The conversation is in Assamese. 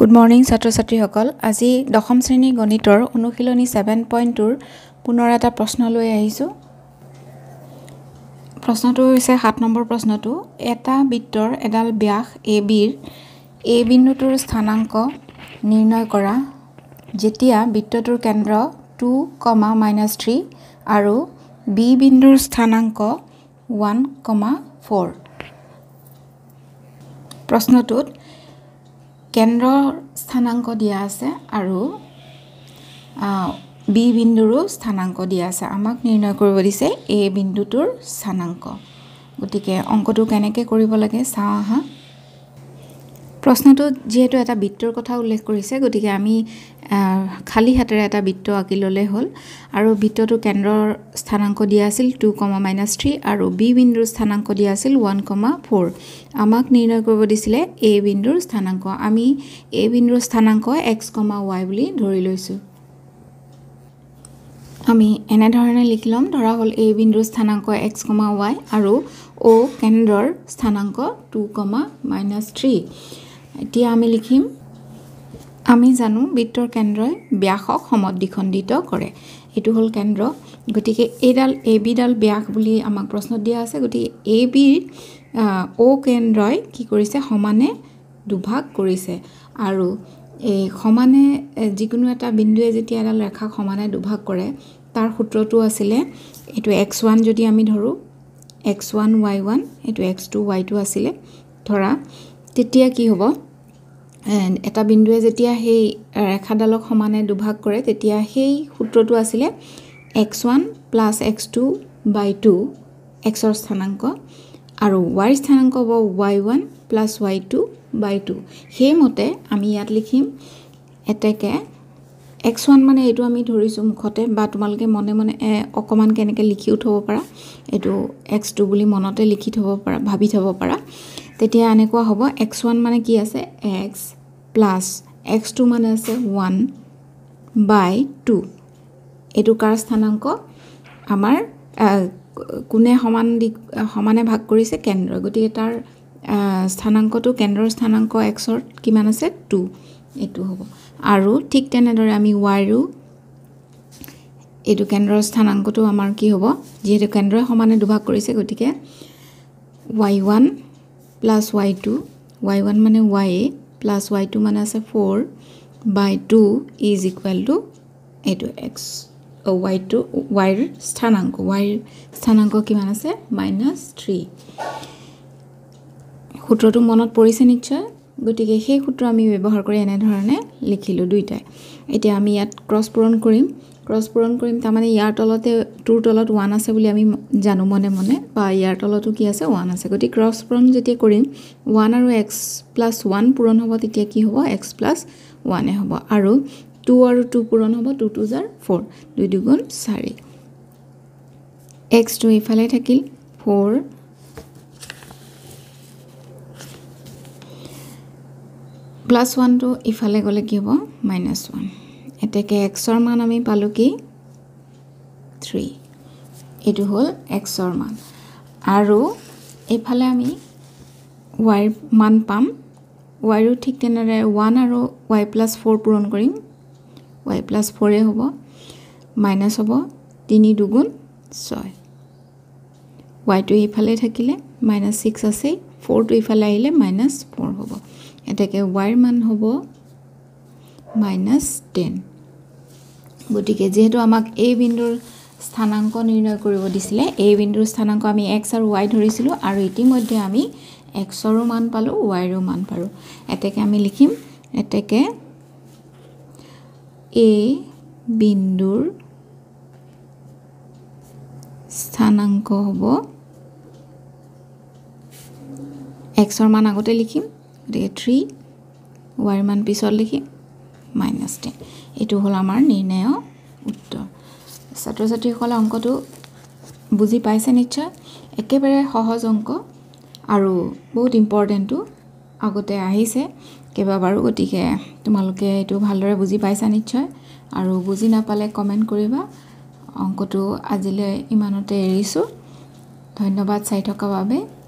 গুড মৰ্ণিং ছাত্ৰ ছাত্ৰীসকল আজি দশম শ্ৰেণী গণিতৰ অনুশীলনী ছেভেন পইণ্ট টুৰ পুনৰ এটা প্ৰশ্ন লৈ আহিছোঁ প্ৰশ্নটো হৈছে সাত নম্বৰ প্ৰশ্নটো এটা বৃত্তৰ এডাল ব্যাস এ বিৰ এ বিন্দুটোৰ স্থানাংক নিৰ্ণয় কৰা যেতিয়া বৃত্তটোৰ কেন্দ্ৰ টু কমা মাইনাছ থ্ৰী আৰু বি বিন্দুৰ স্থানাংক ওৱান কমা ফ'ৰ প্ৰশ্নটোত কেন্দ্ৰ স্থানাংক দিয়া আছে আৰু বি বিন্দুৰো স্থানাংক দিয়া আছে আমাক নিৰ্ণয় কৰিব দিছে এ বিন্দুটোৰ স্থানাংক গতিকে অংকটো কেনেকৈ কৰিব লাগে চাওঁ আহা প্ৰশ্নটো যিহেতু এটা বৃত্তৰ কথা উল্লেখ কৰিছে গতিকে আমি খালী হাতেৰে এটা বৃত্ত আঁকি ল'লে হ'ল আৰু বৃত্তটো কেন্দ্ৰৰ স্থানাংক দিয়া আছিল টু কমা মাইনাছ থ্ৰী আৰু বি উইণ্ডোৰ স্থানাংক দিয়া আছিল ওৱান কমা ফ'ৰ আমাক নিৰ্ণয় কৰিব দিছিলে এ বিন্দুৰ স্থানাংক আমি এ বিন্দুৰ স্থানাংক এক্স কমা ৱাই বুলি ধৰি লৈছোঁ আমি এনেধৰণে লিখি ল'ম ধৰা হ'ল এ বিন্দুৰ স্থানাংক এক্স কমা ৱাই আৰু অ' কেন্দ্ৰৰ স্থানাংক টু কমা মাইনাছ থ্ৰী এতিয়া আমি লিখিম আমি জানো বৃত্তৰ কেন্দ্ৰই ব্যাসক সমত সমদ্বিখণ্ডিত কৰে এইটো হ'ল কেন্দ্ৰ গতিকে এইডাল এ বিডাল ব্যাস বুলি আমাক প্ৰশ্নত দিয়া আছে গতিকে এ বি অ' কেন্দ্ৰই কি কৰিছে সমানে দুভাগ কৰিছে আৰু এই সমানে যিকোনো এটা বিন্দুৱে যেতিয়া এডাল ৰেখাক সমানে দুভাগ কৰে তাৰ সূত্ৰটো আছিলে এইটো এক্স ওৱান যদি আমি ধৰোঁ এক্স ওৱান ৱাই ওৱান এইটো এক্স টু ৱাই টু আছিলে ধৰা তেতিয়া কি হ'ব এটা বিন্দুৱে যেতিয়া সেই ৰেখাডালক সমানে দুভাগ কৰে তেতিয়া সেই সূত্ৰটো আছিলে X one plus X two by two এক্সৰ স্থানাংক আৰু ৱাইৰ স্থানাংক হ'ব Y one plus Y two by two সেইমতে আমি ইয়াত লিখিম এতেকে এক্স ওৱান মানে এইটো আমি ধৰিছোঁ মুখতে বা তোমালোকে মনে মনে অকণমান কেনেকৈ লিখিও থ'ব পাৰা এইটো এক্স টু বুলি মনতে লিখি থ'ব পাৰা ভাবি থ'ব পাৰা তেতিয়া এনেকুৱা হ'ব এক্স ওৱান মানে কি আছে এক্স প্লাছ এক্স টু মানে আছে ওৱান বাই টু এইটো কাৰ স্থানাংক আমাৰ কোনে সমান দি সমানে ভাগ কৰিছে কেন্দ্ৰ গতিকে তাৰ স্থানাংকটো কেন্দ্ৰৰ স্থানাংক এক্সৰ কিমান আছে টু এইটো হ'ব আৰু ঠিক তেনেদৰে আমি ৱাইৰো এইটো কেন্দ্ৰৰ স্থানাংকটো আমাৰ কি হ'ব যিহেতু কেন্দ্ৰই সমানে দুভাগ কৰিছে গতিকে y one plus Y two y one মানে y a plus Y two মানে আছে four by two is equal to এইটো এক্স ৱাই টু ৱাইৰ স্থানাংক ৱাইৰ স্থানাংক কিমান আছে মাইনাছ থ্ৰী সূত্ৰটো মনত পৰিছে নিশ্চয় গতিকে সেই সূত্ৰ আমি ব্যৱহাৰ কৰি এনেধৰণে লিখিলোঁ দুয়োটাই এতিয়া আমি ইয়াত ক্ৰছ পূৰণ কৰিম ক্ৰছ পূৰণ কৰিম তাৰমানে ইয়াৰ তলতে তোৰ তলত ওৱান আছে বুলি আমি জানো মনে মনে বা ইয়াৰ তলতো কি আছে ওৱান আছে গতিকে ক্ৰছ পূৰণ যেতিয়া কৰিম ওৱান আৰু এক্স প্লাছ ওৱান পূৰণ হ'ব তেতিয়া কি হ'ব এক্স প্লাছ ওৱানে হ'ব আৰু টু আৰু টু পূৰণ হ'ব টু টু জাৰ ফ'ৰ দুই দুগুণ চাৰি এক্সটো এইফালে থাকিল ফ'ৰ প্লাছ ওৱানটো ইফালে গ'লে কি হ'ব মাইনাছ ওৱান এতেকে এক্সৰ মান আমি পালোঁ কি থ্ৰী এইটো হ'ল এক্সৰ মান আৰু এইফালে আমি ৱাইৰ মান পাম ৱাইৰো ঠিক তেনেদৰে ওৱান আৰু ৱাই প্লাছ ফ'ৰ পূৰণ কৰিম ৱাই প্লাছ ফ'ৰে হ'ব মাইনাছ হ'ব তিনি দুগুণ ছয় ৱাইটো এইফালে থাকিলে মাইনাছ ছিক্স আছেই ফ'ৰটো ইফালে আহিলে মাইনাছ ফ'ৰ হ'ব এতেকে ৱাইৰ মান হ'ব মাইনাছ টেন গতিকে যিহেতু আমাক এই বিন্দুৰ স্থানাংক নিৰ্ণয় কৰিব দিছিলে এই বিন্দুৰ স্থানাংক আমি এক্স আৰু ৱাই ধৰিছিলোঁ আৰু ইতিমধ্যে আমি এক্সৰো মান পালোঁ ৱাইৰো মান পালোঁ এতেকে আমি লিখিম এতেকে এ বিন্দুৰ স্থানাংক হ'ব এক্সৰ মান আগতে লিখিম গতিকে থ্ৰী ৱাইৰ মান পিছত লিখিম মাইনাছ টেন এইটো হ'ল আমাৰ নিৰ্ণয় উত্তৰ ছাত্ৰ ছাত্ৰীসকলে অংকটো বুজি পাইছে নিশ্চয় একেবাৰে সহজ অংক আৰু বহুত ইম্পৰ্টেণ্টো আগতে আহিছে কেইবাবাৰো গতিকে তোমালোকে এইটো ভালদৰে বুজি পাইছা নিশ্চয় আৰু বুজি নাপালে কমেণ্ট কৰিবা অংকটো আজিলৈ ইমানতে এৰিছোঁ ধন্যবাদ চাই থকাৰ বাবে